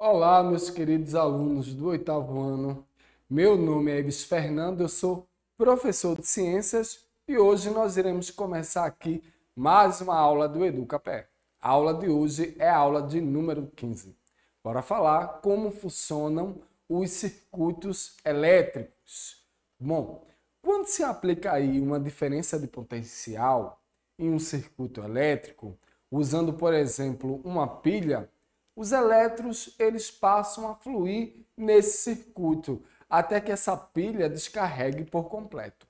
Olá, meus queridos alunos do oitavo ano. Meu nome é Ives Fernando, eu sou professor de ciências e hoje nós iremos começar aqui mais uma aula do EducaPé. A aula de hoje é a aula de número 15. Bora falar como funcionam os circuitos elétricos. Bom, quando se aplica aí uma diferença de potencial em um circuito elétrico, usando, por exemplo, uma pilha, os elétrons eles passam a fluir nesse circuito até que essa pilha descarregue por completo.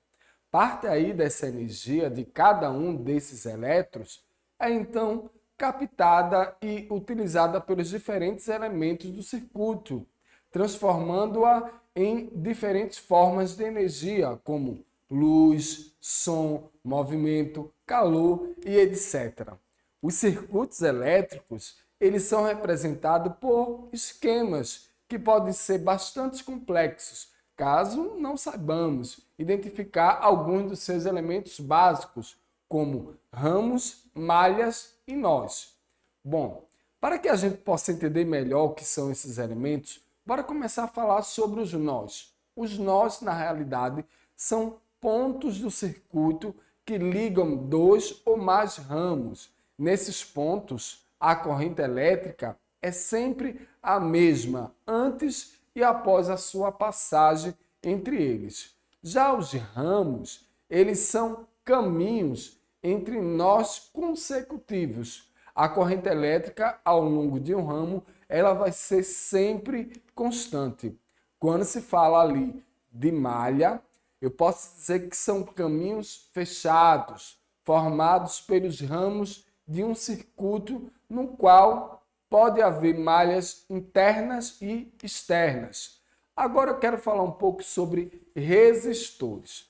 Parte aí dessa energia de cada um desses elétrons é então captada e utilizada pelos diferentes elementos do circuito, transformando-a em diferentes formas de energia, como luz, som, movimento, calor e etc. Os circuitos elétricos eles são representados por esquemas que podem ser bastante complexos, caso não saibamos identificar alguns dos seus elementos básicos, como ramos, malhas e nós. Bom, para que a gente possa entender melhor o que são esses elementos, bora começar a falar sobre os nós. Os nós, na realidade, são pontos do circuito que ligam dois ou mais ramos. Nesses pontos, a corrente elétrica é sempre a mesma antes e após a sua passagem entre eles. Já os ramos, eles são caminhos entre nós consecutivos. A corrente elétrica ao longo de um ramo, ela vai ser sempre constante. Quando se fala ali de malha, eu posso dizer que são caminhos fechados, formados pelos ramos de um circuito no qual pode haver malhas internas e externas. Agora eu quero falar um pouco sobre resistores.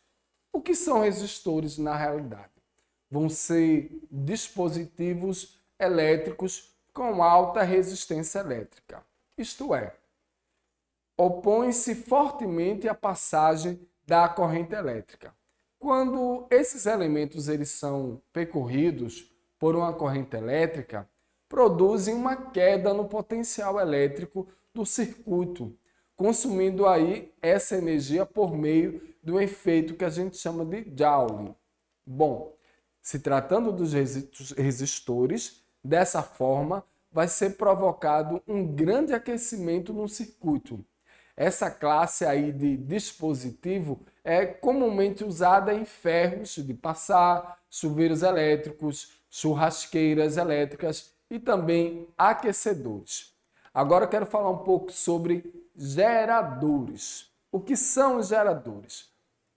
O que são resistores na realidade? Vão ser dispositivos elétricos com alta resistência elétrica. Isto é, opõe-se fortemente à passagem da corrente elétrica. Quando esses elementos eles são percorridos por uma corrente elétrica produzem uma queda no potencial elétrico do circuito, consumindo aí essa energia por meio do efeito que a gente chama de Joule. Bom, se tratando dos resistores, dessa forma vai ser provocado um grande aquecimento no circuito. Essa classe aí de dispositivo é comumente usada em ferros de passar, chuveiros elétricos, churrasqueiras elétricas e também aquecedores. Agora eu quero falar um pouco sobre geradores. O que são os geradores?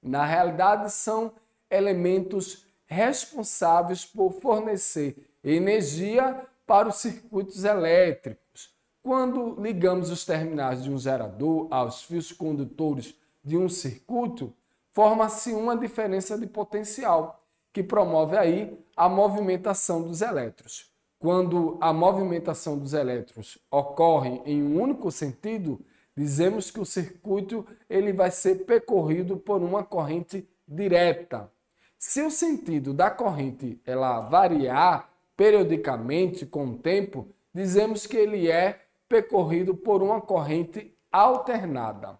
Na realidade, são elementos responsáveis por fornecer energia para os circuitos elétricos. Quando ligamos os terminais de um gerador aos fios condutores de um circuito, forma-se uma diferença de potencial que promove aí a movimentação dos elétrons. Quando a movimentação dos elétrons ocorre em um único sentido, dizemos que o circuito ele vai ser percorrido por uma corrente direta. Se o sentido da corrente ela variar periodicamente com o tempo, dizemos que ele é percorrido por uma corrente alternada.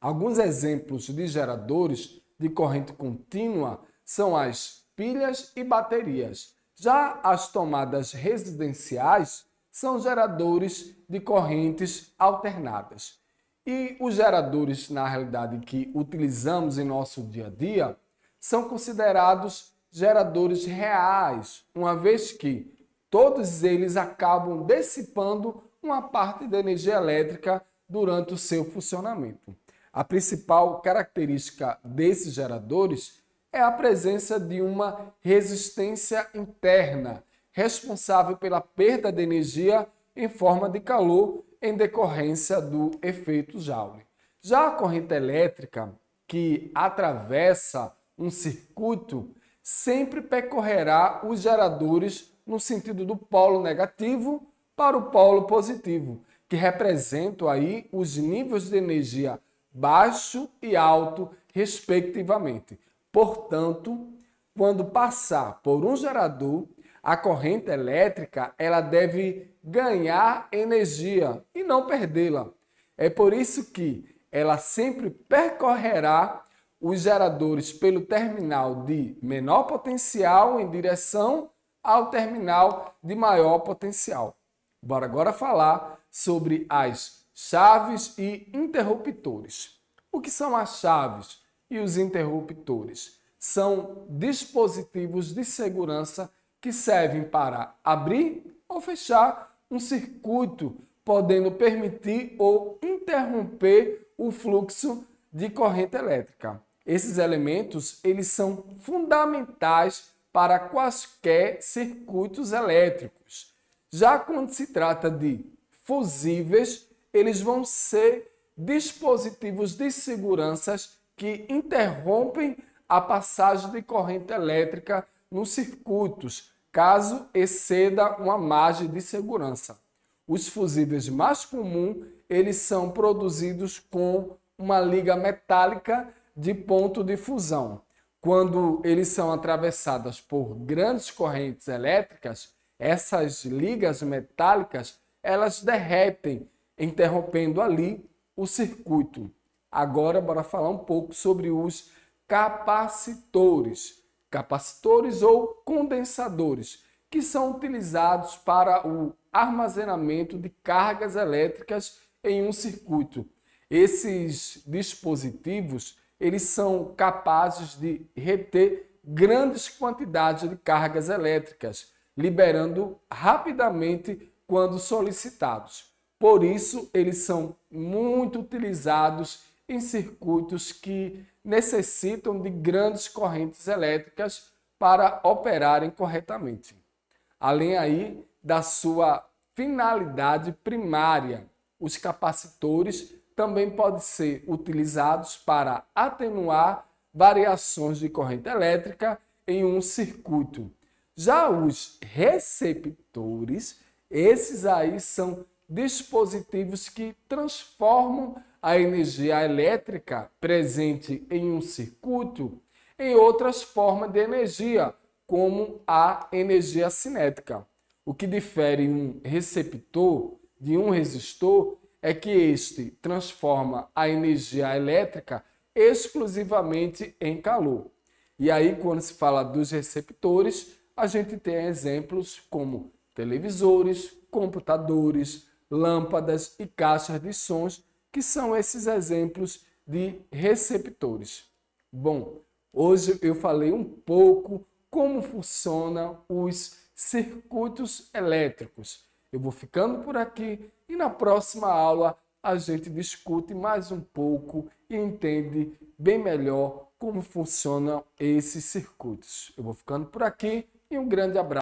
Alguns exemplos de geradores de corrente contínua são as pilhas e baterias. Já as tomadas residenciais são geradores de correntes alternadas. E os geradores, na realidade, que utilizamos em nosso dia a dia, são considerados geradores reais, uma vez que todos eles acabam dissipando uma parte da energia elétrica durante o seu funcionamento. A principal característica desses geradores é a presença de uma resistência interna, responsável pela perda de energia em forma de calor em decorrência do efeito Joule. Já a corrente elétrica que atravessa um circuito sempre percorrerá os geradores no sentido do polo negativo para o polo positivo, que representam aí os níveis de energia baixo e alto, respectivamente. Portanto, quando passar por um gerador, a corrente elétrica ela deve ganhar energia e não perdê-la. É por isso que ela sempre percorrerá os geradores pelo terminal de menor potencial em direção ao terminal de maior potencial. Bora agora falar sobre as chaves e interruptores. O que são as chaves? e os interruptores. São dispositivos de segurança que servem para abrir ou fechar um circuito, podendo permitir ou interromper o fluxo de corrente elétrica. Esses elementos, eles são fundamentais para quaisquer circuitos elétricos. Já quando se trata de fusíveis, eles vão ser dispositivos de seguranças que interrompem a passagem de corrente elétrica nos circuitos, caso exceda uma margem de segurança. Os fusíveis mais comuns, eles são produzidos com uma liga metálica de ponto de fusão. Quando eles são atravessados por grandes correntes elétricas, essas ligas metálicas, elas derretem, interrompendo ali o circuito. Agora, bora falar um pouco sobre os capacitores. Capacitores ou condensadores, que são utilizados para o armazenamento de cargas elétricas em um circuito. Esses dispositivos, eles são capazes de reter grandes quantidades de cargas elétricas, liberando rapidamente quando solicitados. Por isso, eles são muito utilizados em circuitos que necessitam de grandes correntes elétricas para operarem corretamente. Além aí da sua finalidade primária, os capacitores também podem ser utilizados para atenuar variações de corrente elétrica em um circuito. Já os receptores, esses aí são dispositivos que transformam a energia elétrica presente em um circuito em outras formas de energia, como a energia cinética. O que difere um receptor de um resistor é que este transforma a energia elétrica exclusivamente em calor. E aí, quando se fala dos receptores, a gente tem exemplos como televisores, computadores, lâmpadas e caixas de sons que são esses exemplos de receptores. Bom, hoje eu falei um pouco como funcionam os circuitos elétricos. Eu vou ficando por aqui e na próxima aula a gente discute mais um pouco e entende bem melhor como funcionam esses circuitos. Eu vou ficando por aqui e um grande abraço.